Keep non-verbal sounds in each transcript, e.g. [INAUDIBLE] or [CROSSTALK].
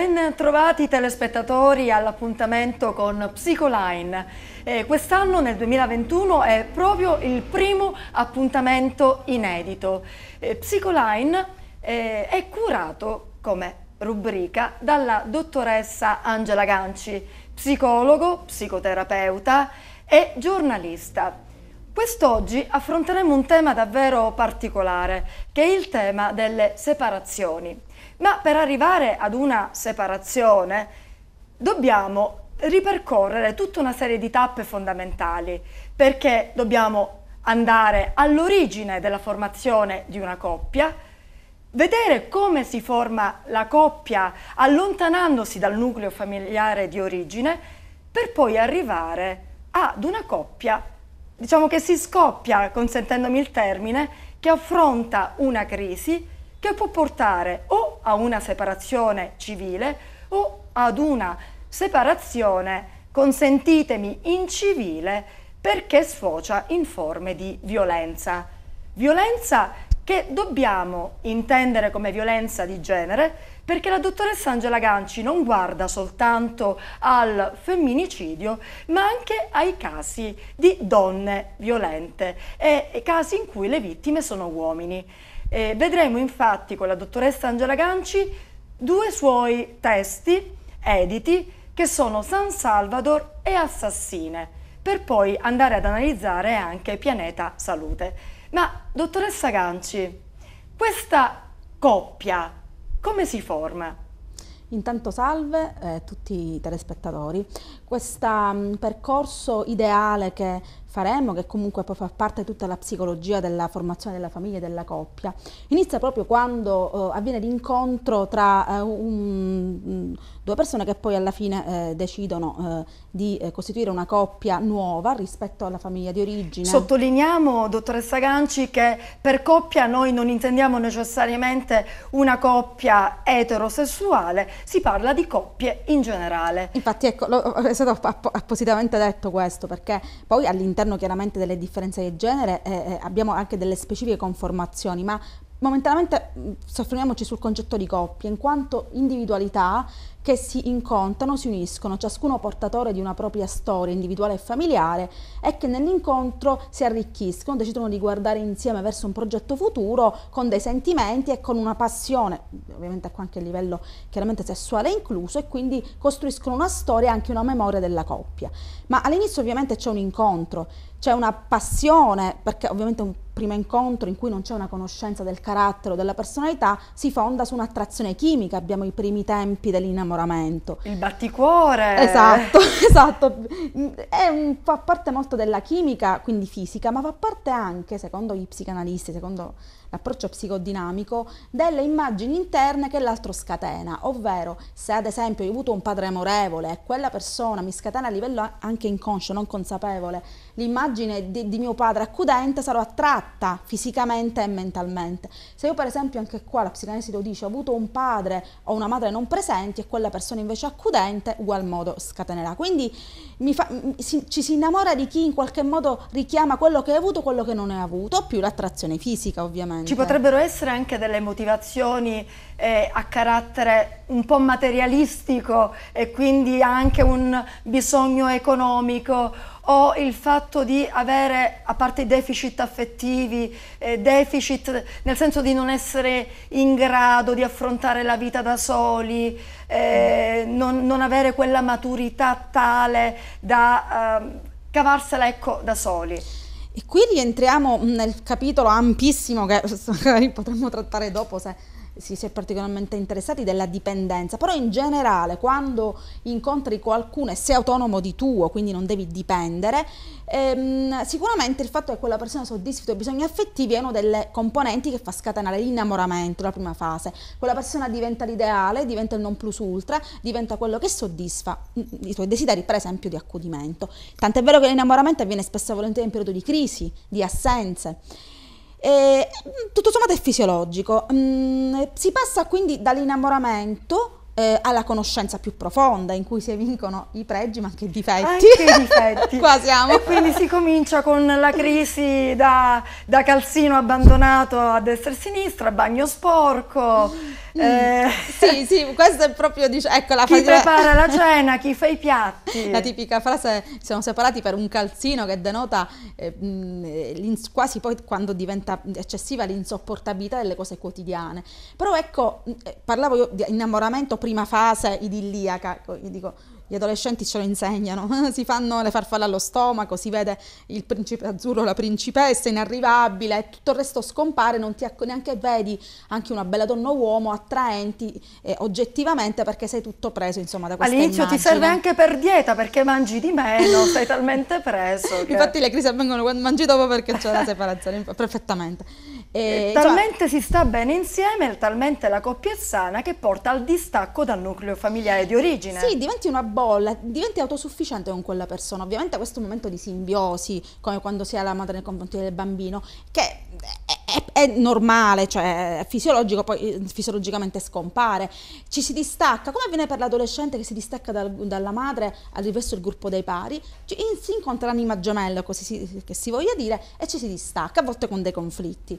Ben trovati telespettatori all'appuntamento con Psicoline. Eh, Quest'anno, nel 2021, è proprio il primo appuntamento inedito. Eh, Psicoline eh, è curato come rubrica dalla dottoressa Angela Ganci, psicologo, psicoterapeuta e giornalista. Quest'oggi affronteremo un tema davvero particolare, che è il tema delle separazioni. Ma per arrivare ad una separazione dobbiamo ripercorrere tutta una serie di tappe fondamentali perché dobbiamo andare all'origine della formazione di una coppia, vedere come si forma la coppia allontanandosi dal nucleo familiare di origine per poi arrivare ad una coppia, diciamo che si scoppia, consentendomi il termine, che affronta una crisi che può portare o a una separazione civile o ad una separazione, consentitemi, incivile perché sfocia in forme di violenza. Violenza che dobbiamo intendere come violenza di genere perché la dottoressa Angela Ganci non guarda soltanto al femminicidio ma anche ai casi di donne violente e casi in cui le vittime sono uomini. Eh, vedremo infatti con la dottoressa Angela Ganci due suoi testi editi che sono San Salvador e Assassine, per poi andare ad analizzare anche Pianeta Salute. Ma dottoressa Ganci, questa coppia come si forma? Intanto salve eh, tutti i telespettatori. Questo mm, percorso ideale che faremo, che comunque può far parte di tutta la psicologia della formazione della famiglia e della coppia, inizia proprio quando eh, avviene l'incontro tra eh, un, due persone che poi alla fine eh, decidono eh, di eh, costituire una coppia nuova rispetto alla famiglia di origine. Sottolineiamo, dottoressa Ganci, che per coppia noi non intendiamo necessariamente una coppia eterosessuale, si parla di coppie in generale. Infatti ecco, lo, è stato appositamente detto questo perché poi all'interno all'interno chiaramente delle differenze di genere eh, eh abbiamo anche delle specifiche conformazioni, ma Momentaneamente mm, soffermiamoci sul concetto di coppia, in quanto individualità che si incontrano, si uniscono, ciascuno portatore di una propria storia individuale e familiare e che nell'incontro si arricchiscono, decidono di guardare insieme verso un progetto futuro con dei sentimenti e con una passione, ovviamente qua ecco, anche a livello chiaramente sessuale incluso, e quindi costruiscono una storia e anche una memoria della coppia. Ma all'inizio ovviamente c'è un incontro, c'è una passione, perché ovviamente un primo incontro in cui non c'è una conoscenza del carattere o della personalità, si fonda su un'attrazione chimica, abbiamo i primi tempi dell'innamoramento. Il batticuore! Esatto, [LAUGHS] esatto. Un, fa parte molto della chimica, quindi fisica, ma fa parte anche, secondo gli psicanalisti, secondo l'approccio psicodinamico delle immagini interne che l'altro scatena, ovvero se ad esempio ho avuto un padre amorevole e quella persona mi scatena a livello anche inconscio, non consapevole, l'immagine di, di mio padre accudente sarò attratta fisicamente e mentalmente. Se io per esempio anche qua la psicanalisi lo dice, ho avuto un padre o una madre non presenti e quella persona invece accudente, ugual modo scatenerà. Quindi fa, si, ci si innamora di chi in qualche modo richiama quello che hai avuto, quello che non hai avuto, più l'attrazione fisica ovviamente. Assolutamente. Ci potrebbero essere anche delle motivazioni eh, a carattere un po' materialistico e quindi anche un bisogno economico o il fatto di avere, a parte i deficit affettivi, eh, deficit nel senso di non essere in grado di affrontare la vita da soli, eh, mm. non, non, avere quella maturità tale da ehm, cavarsela ecco, da soli. E qui rientriamo nel capitolo ampissimo che [LAUGHS] potremmo trattare dopo se si, si è particolarmente interessati della dipendenza, però in generale quando incontri qualcuno e sei autonomo di tuo, quindi non devi dipendere, ehm, sicuramente il fatto che quella persona soddisfi i tuoi bisogni affettivi è una delle componenti che fa scatenare l'innamoramento, la prima fase. Quella persona diventa l'ideale, diventa il non plus ultra, diventa quello che soddisfa mm, mm, i tuoi desideri, per esempio di accudimento. Tant'è vero che l'innamoramento avviene spesso e volentieri in periodo di crisi, di assenze. E, mm, tutto sommato è fisiologico. Mm, si passa quindi dall'innamoramento eh, alla conoscenza più profonda in cui si evincono i pregi ma anche i difetti. Anche i difetti. [LAUGHS] Qua siamo. E quindi si comincia con la crisi da, da calzino abbandonato a destra e a sinistra, bagno sporco. Mm. Eh. Sì, sì, questo è proprio, dic- ecco la Chi prepara la [LAUGHS] cena, chi fa i piatti. La tipica frase, siamo separati per un calzino che denota eh, mh, mm, eh, quasi poi quando diventa eccessiva l'insopportabilità delle cose quotidiane. Però ecco, mm, eh, parlavo io di innamoramento prima fase idilliaca, io dico gli adolescenti ce lo insegnano, [LAUGHS] si fanno le farfalle allo stomaco, si vede il principe azzurro, la principessa inarrivabile e tutto il resto scompare, non ti ecco, neanche vedi anche una bella donna o uomo attraenti eh, oggettivamente perché sei tutto preso insomma da questa All'inizio immagine. ti serve anche per dieta perché mangi di meno, [LAUGHS] sei talmente preso. Che... Infatti le crisi avvengono quando mangi dopo perché c'è la separazione, [LAUGHS] perfettamente. E, eh, eh, cioè talmente insomma, si sta bene insieme, talmente la coppia è sana che porta al distacco dal nucleo familiare di origine. Sì, diventi una bolla, diventi autosufficiente con quella persona. Ovviamente questo è un momento di simbiosi, come quando si ha la madre nei confronti del bambino, che è, è, è normale, cioè è fisiologico, poi eh, fisiologicamente scompare. Ci si distacca, come avviene per l'adolescente che si distacca dal, dalla madre al riverso del gruppo dei pari, ci, si incontra l'anima gemella, così si, che si voglia dire, e ci si distacca, a volte con dei conflitti.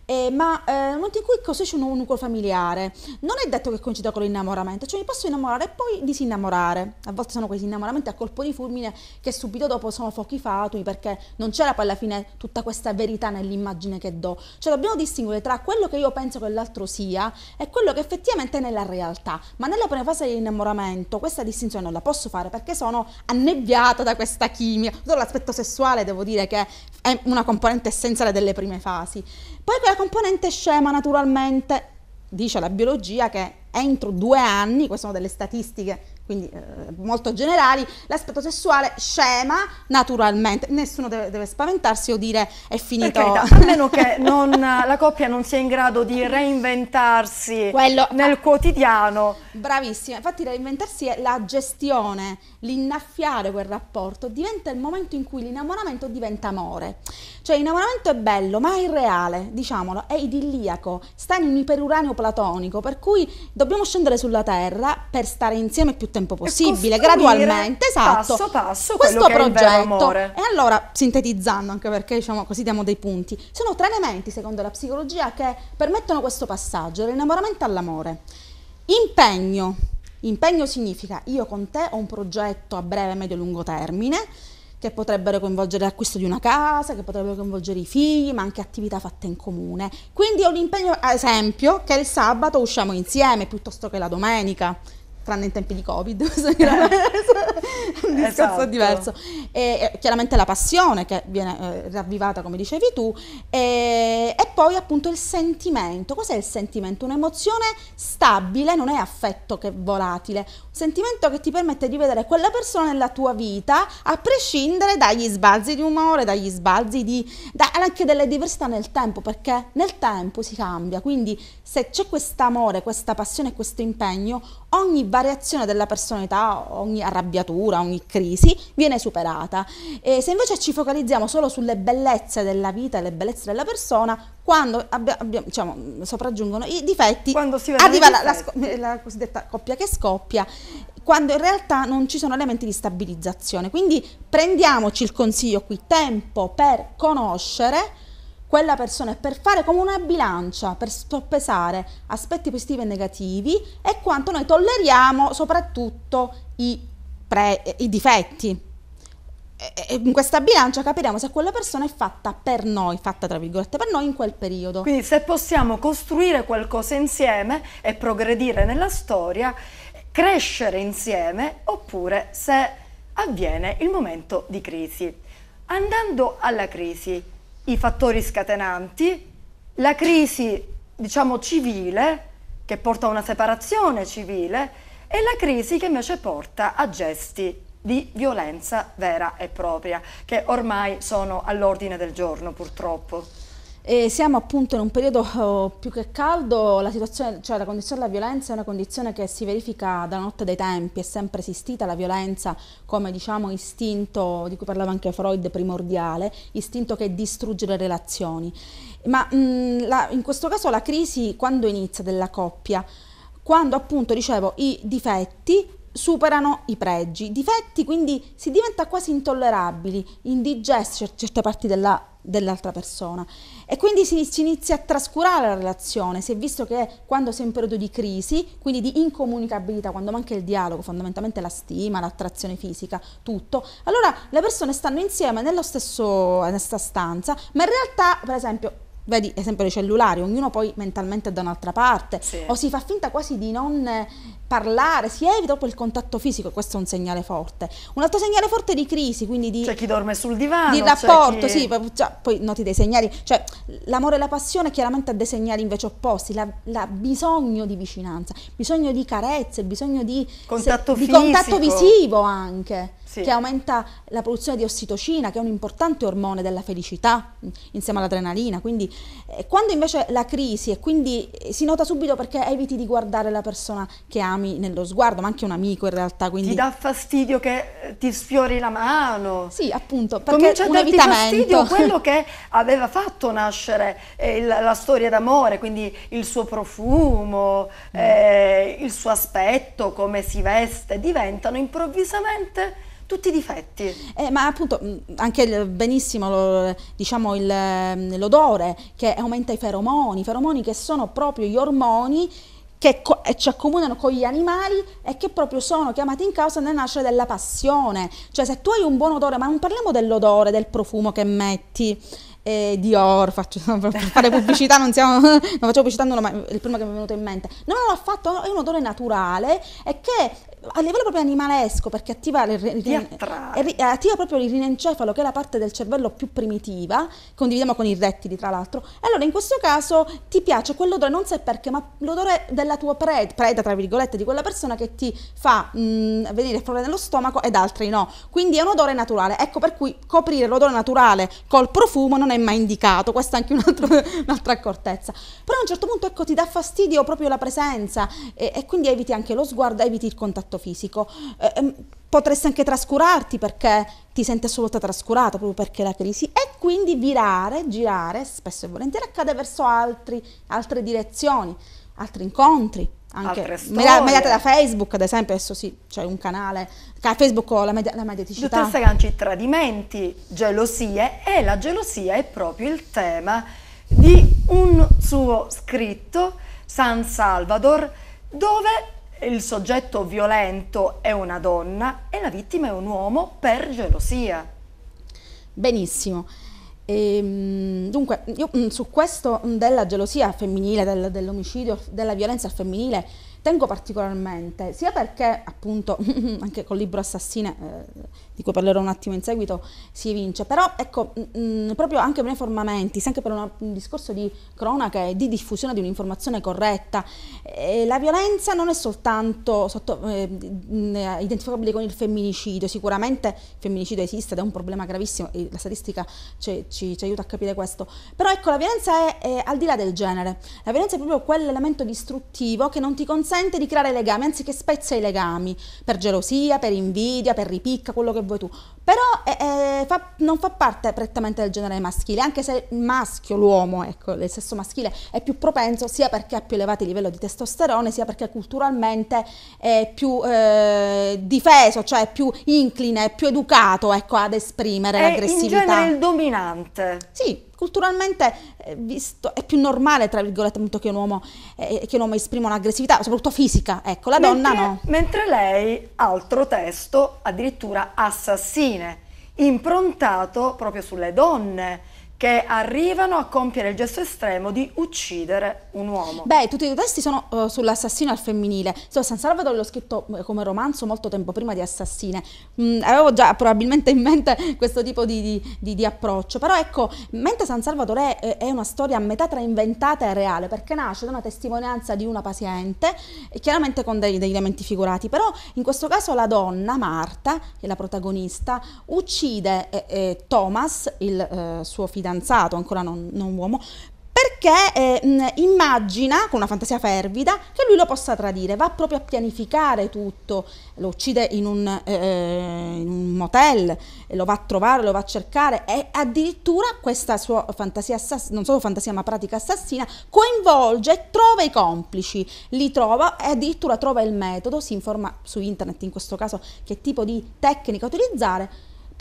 eh, ma eh, nel momento in cui costruisci un, un nucleo familiare non è detto che coincida con l'innamoramento, cioè mi posso innamorare e poi disinnamorare, a volte sono questi innamoramenti a colpo di fulmine che subito dopo sono fuochi fatui perché non c'era poi alla fine tutta questa verità nell'immagine che do, cioè dobbiamo distinguere tra quello che io penso che l'altro sia e quello che effettivamente è nella realtà, ma nella prima fase dell'innamoramento questa distinzione non la posso fare perché sono annebbiata da questa chimica. solo l'aspetto sessuale devo dire che è una componente essenziale delle prime fasi. Poi quella componente scema naturalmente, dice la biologia che entro due anni, queste sono delle statistiche quindi eh, molto generali, l'aspetto sessuale scema naturalmente, nessuno deve, deve spaventarsi o dire è finito. Carità, a meno che [LAUGHS] non, la coppia non sia in grado di reinventarsi Quello, nel quotidiano. Bravissima, infatti reinventarsi è la gestione, l'innaffiare quel rapporto, diventa il momento in cui l'innamoramento diventa amore. Cioè l'innamoramento è bello, ma è irreale, diciamolo, è idilliaco, sta in un iperuraneo platonico, per cui dobbiamo scendere sulla terra per stare insieme il più tempo possibile, gradualmente, esatto. Passo passo questo progetto. E allora, sintetizzando, anche perché diciamo così diamo dei punti, sono tre elementi secondo la psicologia che permettono questo passaggio, dall'innamoramento all'amore. Impegno. Impegno significa io con te ho un progetto a breve, medio e lungo termine che potrebbero coinvolgere l'acquisto di una casa, che potrebbero coinvolgere i figli, ma anche attività fatte in comune. Quindi è un impegno, ad esempio, che il sabato usciamo insieme piuttosto che la domenica tranne in tempi di Covid, [LAUGHS] eh. [LAUGHS] un discorso esatto. diverso. E, e, chiaramente la passione che viene eh, ravvivata, come dicevi tu, e, e, poi appunto il sentimento. Cos'è il sentimento? Un'emozione stabile, non è affetto che è volatile, un sentimento che ti permette di vedere quella persona nella tua vita a prescindere dagli sbalzi di umore, dagli sbalzi di, da, anche delle diversità nel tempo, perché nel tempo si cambia, quindi se c'è quest'amore, questa passione, questo impegno, ogni variazione della personalità, ogni arrabbiatura, ogni crisi viene superata. E se invece ci focalizziamo solo sulle bellezze della vita e le bellezze della persona, quando abbia, abbia, diciamo, sopraggiungono i difetti, arriva la, la, la cosiddetta coppia che scoppia quando in realtà non ci sono elementi di stabilizzazione. Quindi prendiamoci il consiglio qui, tempo per conoscere quella persona e per fare come una bilancia, per soppesare aspetti positivi e negativi e quanto noi tolleriamo soprattutto i, pre, i difetti. in questa bilancia capiremo se quella persona è fatta per noi, fatta tra virgolette per noi in quel periodo. Quindi se possiamo costruire qualcosa insieme e progredire nella storia, crescere insieme oppure se avviene il momento di crisi. Andando alla crisi, i fattori scatenanti, la crisi diciamo civile che porta a una separazione civile e la crisi che invece porta a gesti di violenza vera e propria che ormai sono all'ordine del giorno purtroppo. E siamo appunto in un periodo eh, più che caldo, la situazione, cioè la condizione della violenza è una condizione che si verifica da notte dei tempi, è sempre esistita la violenza come diciamo istinto di cui parlava anche Freud primordiale, istinto che distrugge le relazioni. Ma mh, mm, la, in questo caso la crisi quando inizia della coppia? Quando appunto, dicevo, i difetti superano i pregi, i difetti, quindi si diventa quasi intollerabili, indigesti indigeste certe parti della, dell'altra persona e quindi si, si, inizia a trascurare la relazione, si è visto che quando si è in periodo di crisi, quindi di incomunicabilità, quando manca il dialogo, fondamentalmente la stima, l'attrazione fisica, tutto, allora le persone stanno insieme nello stesso, nella stessa stanza, ma in realtà per esempio vedi esempio dei cellulari, ognuno poi mentalmente è da un'altra parte, sì. o si fa finta quasi di non parlare, si evita proprio il contatto fisico, questo è un segnale forte. Un altro segnale forte è di crisi, quindi di... C'è chi dorme sul divano. Di rapporto, chi... sì, poi, cioè, poi noti dei segnali, cioè l'amore e la passione chiaramente ha dei segnali invece opposti, il bisogno di vicinanza, bisogno di carezze, bisogno di... Contatto se, fisico. Di contatto visivo anche sì. che aumenta la produzione di ossitocina, che è un importante ormone della felicità, insieme all'adrenalina. Quindi, eh, quando invece la crisi, e quindi eh, si nota subito perché eviti di guardare la persona che ami nello sguardo, ma anche un amico in realtà. Quindi... Ti dà fastidio che eh, ti sfiori la mano. Sì, appunto, perché Comincia un evitamento. fastidio [LAUGHS] quello che aveva fatto nascere eh, la, la, storia d'amore, quindi il suo profumo, mm. Eh, il suo aspetto, come si veste, diventano improvvisamente tutti i difetti. Eh, ma appunto mm, anche benissimo diciamo mm, l'odore che aumenta i feromoni, i feromoni che sono proprio gli ormoni che eh, ci accomunano con gli animali e che proprio sono chiamati in causa nel nascere della passione. Cioè se tu hai un buon odore, ma non parliamo dell'odore, del profumo che metti, eh, Dior, faccio, [LAUGHS] per fare pubblicità, non, siamo, [LAUGHS] non faccio pubblicità nulla, ma è il primo che mi è venuto in mente. No, no, fatto, è un odore naturale e che a livello proprio animalesco, perché attiva, le, eh, attiva proprio il rinencefalo, che è la parte del cervello più primitiva, condividiamo con i rettili tra l'altro. Allora in questo caso ti piace quell'odore, non sai perché, ma l'odore della tua preda, preda tra virgolette, di quella persona che ti fa mh, mm, venire il problema nello stomaco ed altri no. Quindi è un odore naturale. Ecco per cui coprire l'odore naturale col profumo non è mai indicato, questa è anche un'altra, [LAUGHS] un'altra accortezza. Però a un certo punto ecco ti dà fastidio proprio la presenza e, e quindi eviti anche lo sguardo, eviti il contatto contatto fisico. Eh, ehm, potresti anche trascurarti perché ti senti assolutamente trascurato proprio perché la crisi e quindi virare, girare, spesso e volentieri accade verso altri, altre direzioni, altri incontri. Anche mediate da Facebook, ad esempio, adesso sì, c'è un canale, Facebook con la, media, la mediaticità. Dottoressa Ganci, tradimenti, gelosie e la gelosia è proprio il tema di un suo scritto, San Salvador, dove il soggetto violento è una donna e la vittima è un uomo per gelosia. Benissimo. E, ehm, dunque, io mm, su questo mm, della gelosia femminile, del, dell'omicidio, della violenza femminile, tengo particolarmente, sia perché appunto [LAUGHS] anche col libro Assassine eh, di cui parlerò un attimo in seguito, si evince. Però ecco, mh, mm, mm, proprio anche nei formamenti, anche per una, un discorso di cronaca e di diffusione di un'informazione corretta, eh, la violenza non è soltanto sotto, eh, mm, eh identificabile con il femminicidio, sicuramente il femminicidio esiste ed è un problema gravissimo, la statistica ci, ci, ci aiuta a capire questo, però ecco la violenza è, è al di là del genere, la violenza è proprio quell'elemento distruttivo che non ti consente di creare legami, anzi che spezza i legami per gelosia, per invidia, per ripicca, quello che vuoi tu, però eh, eh, fa, non fa parte prettamente del genere maschile, anche se il maschio, l'uomo, ecco, del sesso maschile è più propenso sia perché ha più elevati livelli di testosterone, sia perché culturalmente è più eh, difeso, cioè più incline, più educato ecco, ad esprimere è l'aggressività. È il dominante. Sì, culturalmente eh, visto, è più normale, tra virgolette, appunto, che un uomo, eh, eh che un uomo esprima un'aggressività, soprattutto fisica, ecco, la mentre, donna no. Mentre lei, altro testo, addirittura assassine, improntato proprio sulle donne, che arrivano a compiere il gesto estremo di uccidere un uomo. Beh, tutti i testi sono uh, sull'assassino al femminile. Insomma, San Salvador l'ho scritto mm, come romanzo molto tempo prima di Assassine. Mm, avevo già probabilmente in mente [LAUGHS] questo tipo di, di, di approccio. Però ecco, mentre San Salvador è, eh, è, una storia a metà tra inventata e reale, perché nasce da una testimonianza di una paziente, eh, chiaramente con dei, degli elementi figurati. Però in questo caso la donna, Marta, che è la protagonista, uccide eh, eh, Thomas, il eh, suo fidanzato, fidanzato, ancora non, non uomo, perché eh, immagina con una fantasia fervida che lui lo possa tradire, va proprio a pianificare tutto, lo uccide in un, eh, eh in un motel, lo va a trovare, lo va a cercare e addirittura questa sua fantasia assassina, non solo fantasia ma pratica assassina, coinvolge e trova i complici, li trova e addirittura trova il metodo, si informa su internet in questo caso che tipo di tecnica utilizzare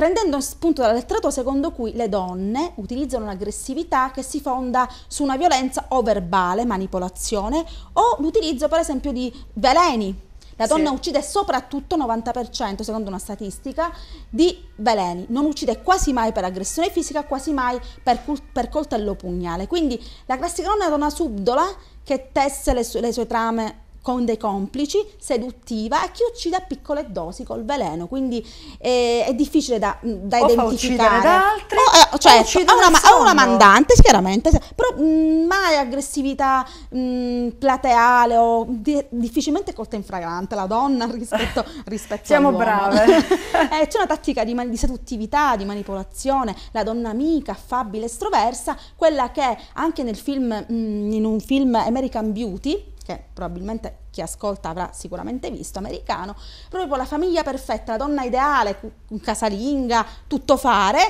prendendo spunto dalla letteratura secondo cui le donne utilizzano un'aggressività che si fonda su una violenza o verbale, manipolazione, o l'utilizzo per esempio di veleni. La donna sì. uccide soprattutto 90%, secondo una statistica, di veleni. Non uccide quasi mai per aggressione fisica, quasi mai per, per coltello pugnale. Quindi la classica donna è una donna subdola che tesse le, su le sue trame con dei complici, seduttiva e che uccide a piccole dosi col veleno, quindi eh, è difficile da, da o identificare. Da altri, o, eh, certo, cioè, ha una, una, mandante, chiaramente, però mh, mai aggressività mh, plateale o di, difficilmente colta in fragrante la donna [LAUGHS] rispetto, rispetto Siamo brave. [LAUGHS] eh, c'è una tattica di, di, seduttività, di manipolazione, la donna amica, affabile, estroversa, quella che anche nel film, mh, in un film American Beauty, che probabilmente chi ascolta avrà sicuramente visto, americano, proprio la famiglia perfetta, la donna ideale, casalinga, tutto fare,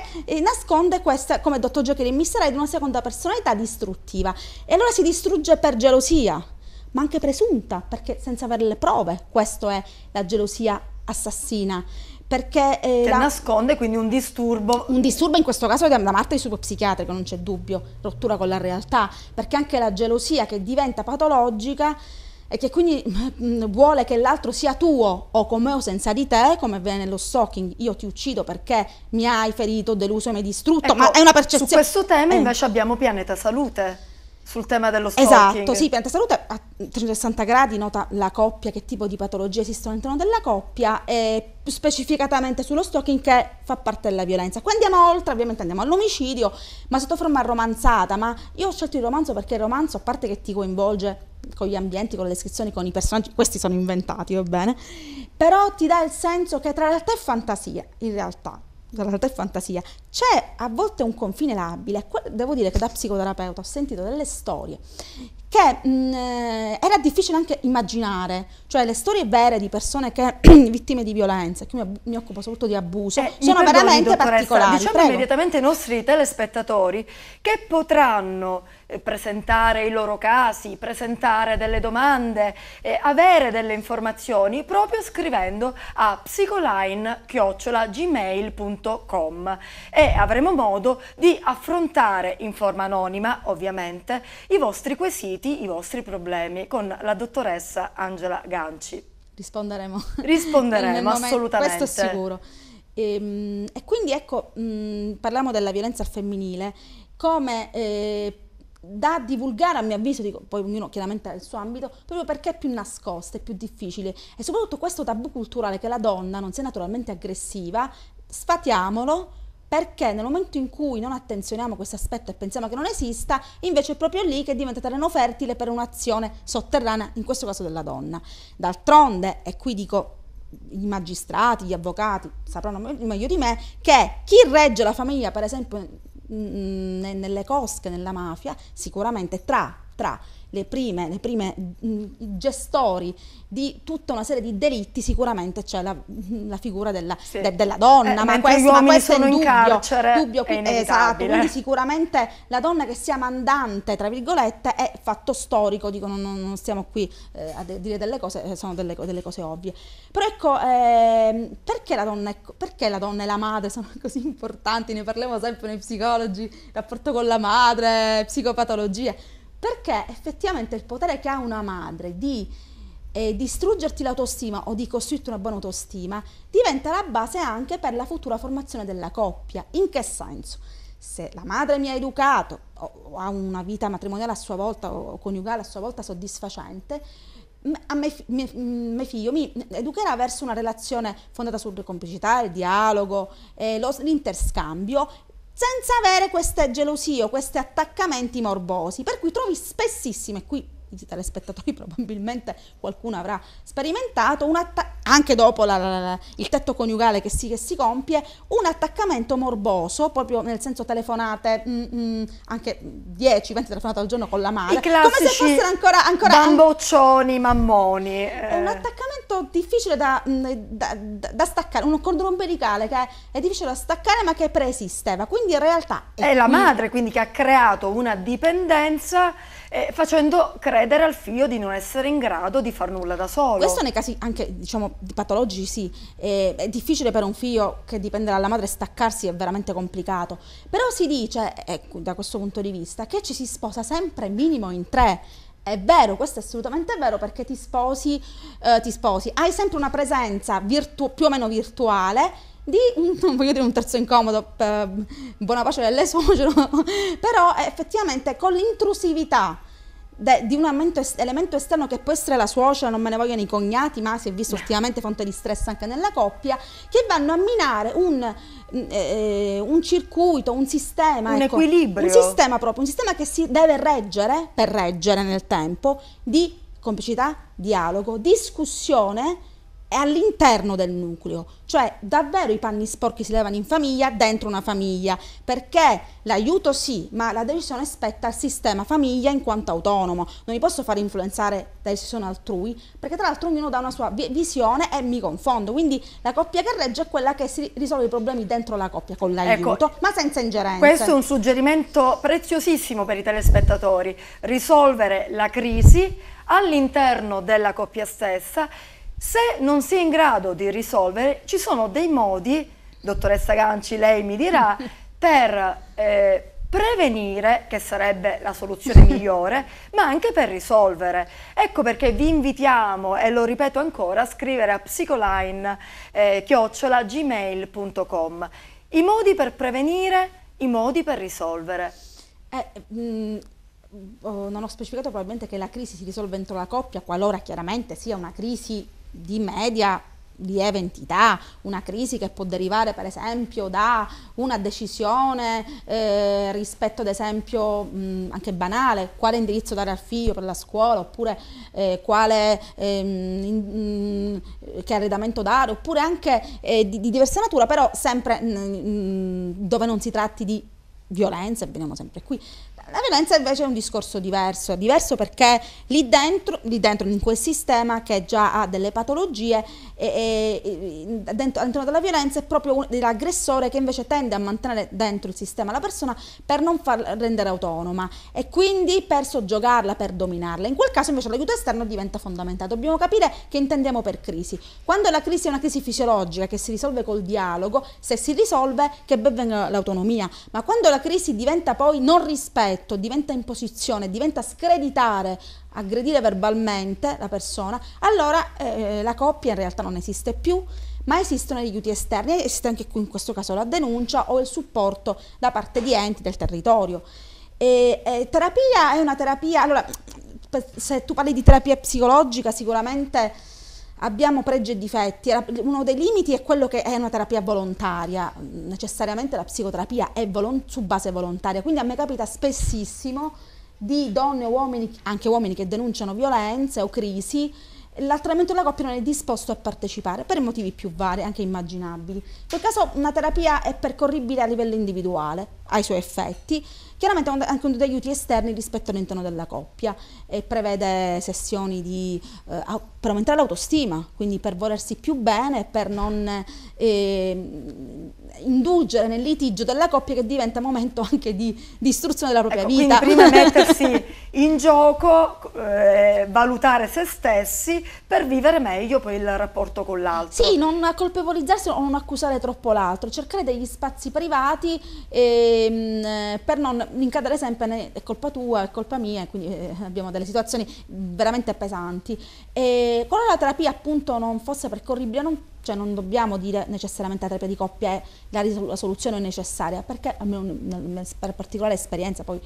nasconde questa, come Dottor Joker in Mr. Hyde, una seconda personalità distruttiva. E allora si distrugge per gelosia, ma anche presunta, perché senza avere le prove, questa è la gelosia assassina perché... Eh, la... nasconde quindi un disturbo. Un disturbo in questo caso da parte psichiatrico, non c'è dubbio, rottura con la realtà, perché anche la gelosia che diventa patologica e che quindi [LAUGHS] mm, vuole che l'altro sia tuo o con me o senza di te, come avviene nello stalking, io ti uccido perché mi hai ferito, deluso, mi hai distrutto, ecco, ma è una percezione... Su questo tema eh. invece abbiamo Pianeta Salute sul tema dello stalking. Esatto, sì, pianta salute a 360 gradi nota la coppia, che tipo di patologie esistono all'interno della coppia e più specificatamente sullo stalking che fa parte della violenza. Qui andiamo oltre, ovviamente andiamo all'omicidio, ma sotto forma romanzata, ma io ho scelto il romanzo perché il romanzo, a parte che ti coinvolge con gli ambienti, con le descrizioni, con i personaggi, questi sono inventati, va bene, però ti dà il senso che tra realtà e fantasia, in realtà la realtà e fantasia, c'è a volte un confine labile. Devo dire che da psicoterapeuta ho sentito delle storie che mh, eh, era difficile anche immaginare, cioè le storie vere di persone che [CLEARS THROAT] vittime di violenza, che io mi occupo soprattutto di abuso, eh, sono veramente particolari. Diciamo Prego. immediatamente ai nostri telespettatori che potranno eh, presentare i loro casi, presentare delle domande, eh, avere delle informazioni proprio scrivendo a psicoline-gmail.com e avremo modo di affrontare in forma anonima, ovviamente, i vostri quesiti, i vostri problemi con la dottoressa Angela Ganci. Risponderemo. Risponderemo, [LAUGHS] assolutamente. Questo è sicuro. E, ehm, e quindi ecco, mh, mm, parliamo della violenza femminile come eh, da divulgare a mio avviso, dico, poi ognuno chiaramente ha il suo ambito, proprio perché è più nascosta, è più difficile e soprattutto questo tabù culturale che la donna non sia naturalmente aggressiva, sfatiamolo perché nel momento in cui non attenzioniamo questo aspetto e pensiamo che non esista, invece è proprio lì che diventa terreno fertile per un'azione sotterranea, in questo caso della donna. D'altronde, e qui dico i magistrati, gli avvocati sapranno meglio di me, che chi regge la famiglia, per esempio Mm, mm, nelle cosche, nella mafia, sicuramente tra, tra le prime, le prime mh, mm, gestori di tutta una serie di delitti, sicuramente c'è la, mm, la figura della, sì. de, della donna, eh, ma questo, ma questo è in dubbio, carcere, dubbio qui, è esatto, quindi sicuramente la donna che sia mandante, tra virgolette, è fatto storico, dico non, non stiamo qui eh, a dire delle cose, eh, sono delle, delle cose ovvie. Però ecco, eh, perché, la donna è, perché la donna e la madre sono [LAUGHS] così importanti? Ne parliamo sempre nei psicologi, rapporto con la madre, psicopatologie perché effettivamente il potere che ha una madre di eh, distruggerti l'autostima o di costruirti una buona autostima diventa la base anche per la futura formazione della coppia. In che senso? Se la madre mi ha educato o ha una vita matrimoniale a sua volta o coniugale a sua volta soddisfacente, a me, mio, mio figlio mi educherà verso una relazione fondata sulla complicità, il dialogo, eh, lo, l'interscambio senza avere queste gelosie o questi attaccamenti morbosi, per cui trovi spessissimo, e qui i telespettatori [LAUGHS] probabilmente qualcuno avrà sperimentato, atta- anche dopo la, la, la, il tetto coniugale che si, che si, compie, un attaccamento morboso, proprio nel senso telefonate, mh, mm, mh, mm, anche 10-20 telefonate al giorno con la mano, come se fossero ancora... ancora bamboccioni, mammoni. Eh. È un attaccamento difficile da, mm, da, da, da staccare, un cordone ombelicale che è, difficile da staccare ma che preesisteva, quindi in realtà... È, è la madre quindi che ha creato una dipendenza eh, facendo credere al figlio di non essere in grado di far nulla da solo. Questo nei casi anche diciamo di patologici sì, eh, è difficile per un figlio che dipende dalla madre staccarsi, è veramente complicato, però si dice, ecco, da questo punto di vista, che ci si sposa sempre minimo in tre. È vero, questo è assolutamente vero perché ti sposi, eh, ti sposi. hai sempre una presenza più o meno virtuale di [LAUGHS] non voglio dire un terzo incomodo per buona pace delle suocere, [LAUGHS] però effettivamente con l'intrusività de, di un elemento, elemento, esterno che può essere la suocera, non me ne vogliono i cognati, ma si è visto ultimamente fonte di stress anche nella coppia, che vanno a minare un, mm, eh, eh, un circuito, un sistema. Un ecco, equilibrio. Un sistema proprio, un sistema che si deve reggere, per reggere nel tempo, di complicità, dialogo, discussione è all'interno del nucleo, cioè davvero i panni sporchi si levano in famiglia, dentro una famiglia, perché l'aiuto sì, ma la decisione spetta al sistema famiglia in quanto autonomo, non mi posso far influenzare da decisioni altrui, perché tra l'altro ognuno dà una sua visione e mi confondo, quindi la coppia che regge è quella che si risolve i problemi dentro la coppia con ecco, l'aiuto, ecco, ma senza ingerenze. Questo è un suggerimento preziosissimo per i telespettatori, risolvere la crisi all'interno della coppia stessa se non si è in grado di risolvere, ci sono dei modi, dottoressa Ganci, lei mi dirà, [LAUGHS] per eh, prevenire, che sarebbe la soluzione [LAUGHS] migliore, ma anche per risolvere. Ecco perché vi invitiamo, e lo ripeto ancora, a scrivere a psicoline-gmail.com. Eh, I modi per prevenire, i modi per risolvere. Eh, mh, mm, oh, non ho specificato probabilmente che la crisi si risolve entro la coppia, qualora chiaramente sia una crisi di media lieve entità, una crisi che può derivare per esempio da una decisione eh, rispetto ad esempio mh, anche banale, quale indirizzo dare al figlio per la scuola, oppure eh, quale eh, mh, che arredamento dare, oppure anche eh, di, di, diversa natura, però sempre dove non si tratti di violenza, e veniamo sempre qui, la violenza invece è un discorso diverso, diverso perché lì dentro, lì dentro, in quel sistema che già ha delle patologie, e, e, dentro, all'interno della violenza è proprio l'aggressore che invece tende a mantenere dentro il sistema la persona per non farla rendere autonoma e quindi per soggiogarla, per dominarla. In quel caso invece l'aiuto esterno diventa fondamentale. Dobbiamo capire che intendiamo per crisi. Quando la crisi è una crisi fisiologica che si risolve col dialogo, se si risolve che ben venga l'autonomia, ma quando la crisi diventa poi non rispetto, dialetto diventa imposizione, diventa screditare, aggredire verbalmente la persona, allora eh, la coppia in realtà non esiste più, ma esistono gli aiuti esterni, esiste anche qui in questo caso la denuncia o il supporto da parte di enti del territorio. E, e terapia è una terapia, allora se tu parli di terapia psicologica sicuramente abbiamo pregi e difetti. Uno dei limiti è quello che è una terapia volontaria, necessariamente la psicoterapia è volon- su base volontaria, quindi a me capita spessissimo di donne e uomini, anche uomini che denunciano violenze o crisi, l'altramento della coppia non è disposto a partecipare per motivi più vari, anche immaginabili. In quel caso una terapia è percorribile a livello individuale, ha i suoi effetti, chiaramente anche con degli aiuti esterni rispetto all'interno della coppia e prevede sessioni di, eh, per aumentare l'autostima, quindi per volersi più bene, per non eh, indulgere nel litigio della coppia che diventa momento anche di distruzione della propria ecco, vita. Quindi prima [LAUGHS] mettersi in gioco eh, valutare se stessi per vivere meglio poi il rapporto con l'altro. Sì, non colpevolizzarsi o non accusare troppo l'altro, cercare degli spazi privati e, ehm, mh, per non incadere sempre né, è colpa tua, è colpa mia, quindi eh, abbiamo delle situazioni veramente pesanti. E quando la terapia appunto non fosse percorribile, non cioè non dobbiamo dire necessariamente la terapia di coppia è eh, la, la soluzione necessaria, perché almeno per particolare esperienza poi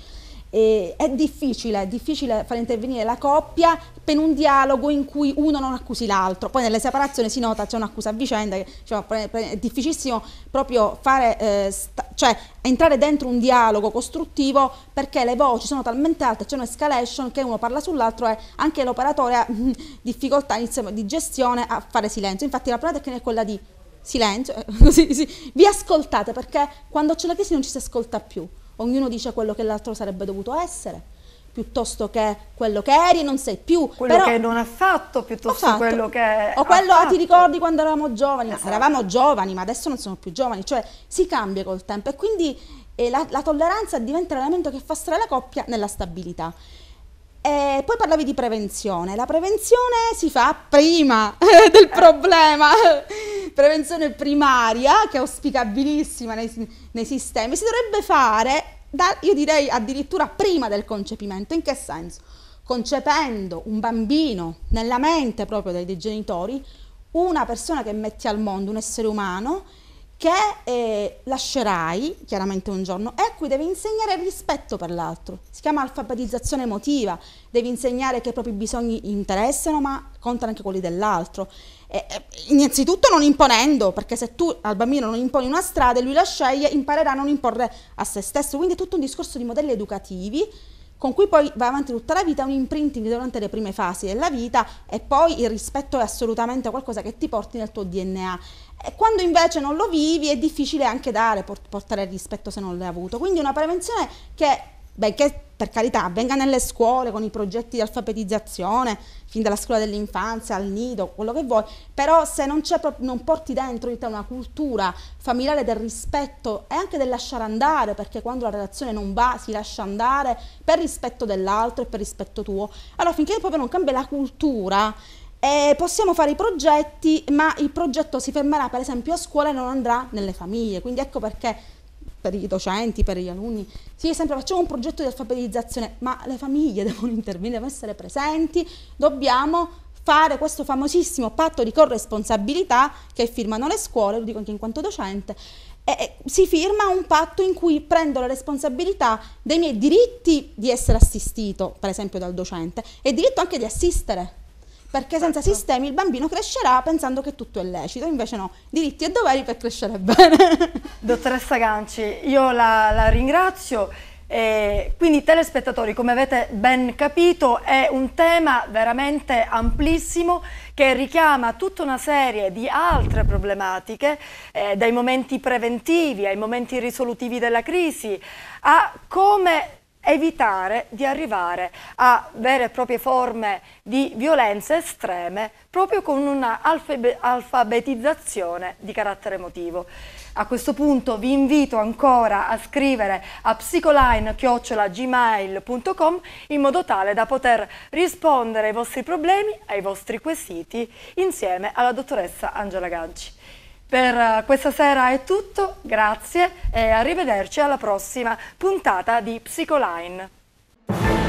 eh, è difficile, è difficile far intervenire la coppia per un dialogo in cui uno non accusi l'altro. Poi nelle separazioni si nota c'è un'accusa a vicenda, cioè, è difficilissimo proprio fare, eh, cioè entrare dentro un dialogo costruttivo perché le voci sono talmente alte, c'è un'escalation che uno parla sull'altro e anche l'operatore ha mh, [LAUGHS] difficoltà insieme, di gestione a fare silenzio. Infatti la prima tecnica è quella di silenzio, [LAUGHS] così, così. vi ascoltate perché quando c'è la crisi non ci si ascolta più. Ognuno dice quello che l'altro sarebbe dovuto essere piuttosto che quello che eri e non sei più. Quello Però, che non ha fatto, piuttosto fatto. quello che. O quello ah, ti ricordi quando eravamo giovani? Ma esatto. eravamo giovani, ma adesso non sono più giovani, cioè si cambia col tempo e quindi eh, la, la tolleranza diventa l'elemento che fa stare la coppia nella stabilità. E eh, poi parlavi di prevenzione. La prevenzione si fa prima [LAUGHS] del problema. prevenzione primaria, che è auspicabilissima nei, nei sistemi, si dovrebbe fare, da, io direi addirittura prima del concepimento. In che senso? Concependo un bambino nella mente proprio dei, dei genitori, una persona che mette al mondo, un essere umano, che eh, lascerai chiaramente un giorno e a cui devi insegnare il rispetto per l'altro. Si chiama alfabetizzazione emotiva, devi insegnare che i propri bisogni interessano ma contano anche quelli dell'altro. E, eh, innanzitutto non imponendo, perché se tu al bambino non imponi una strada e lui la sceglie, imparerà a non imporre a se stesso. Quindi è tutto un discorso di modelli educativi con cui poi va avanti tutta la vita, un imprinting durante le prime fasi della vita e poi il rispetto è assolutamente qualcosa che ti porti nel tuo DNA. E quando invece non lo vivi è difficile anche dare, portare rispetto se non l'hai avuto. Quindi una prevenzione che, benché per carità avvenga nelle scuole con i progetti di alfabetizzazione, fin dalla scuola dell'infanzia al nido, quello che vuoi, però se non, non porti dentro in te una cultura familiare del rispetto e anche del lasciare andare, perché quando la relazione non va si lascia andare per rispetto dell'altro e per rispetto tuo. Allora finché proprio non cambia la cultura, eh, possiamo fare i progetti, ma il progetto si fermerà per esempio a scuola e non andrà nelle famiglie. Quindi ecco perché per i docenti, per gli alunni, sì, dice sempre facciamo un progetto di alfabetizzazione, ma le famiglie [LAUGHS] devono intervenire, devono essere presenti, dobbiamo fare questo famosissimo patto di corresponsabilità che firmano le scuole, lo dico anche in quanto docente, e si firma un patto in cui prendo la responsabilità dei miei diritti di essere assistito, per esempio dal docente, e diritto anche di assistere perché senza certo. sistemi il bambino crescerà pensando che tutto è lecito, invece no, diritti e doveri per crescere bene. [LAUGHS] Dottoressa Ganci, io la, la ringrazio. E quindi telespettatori, come avete ben capito, è un tema veramente amplissimo che richiama tutta una serie di altre problematiche, eh, dai momenti preventivi ai momenti risolutivi della crisi, a come evitare di arrivare a vere e proprie forme di violenze estreme proprio con un'alfabetizzazione di carattere emotivo. A questo punto vi invito ancora a scrivere a psicoline-gmail.com in modo tale da poter rispondere ai vostri problemi, ai vostri quesiti insieme alla dottoressa Angela Ganci. Per eh, questa sera è tutto, grazie e arrivederci alla prossima puntata di Psicoline.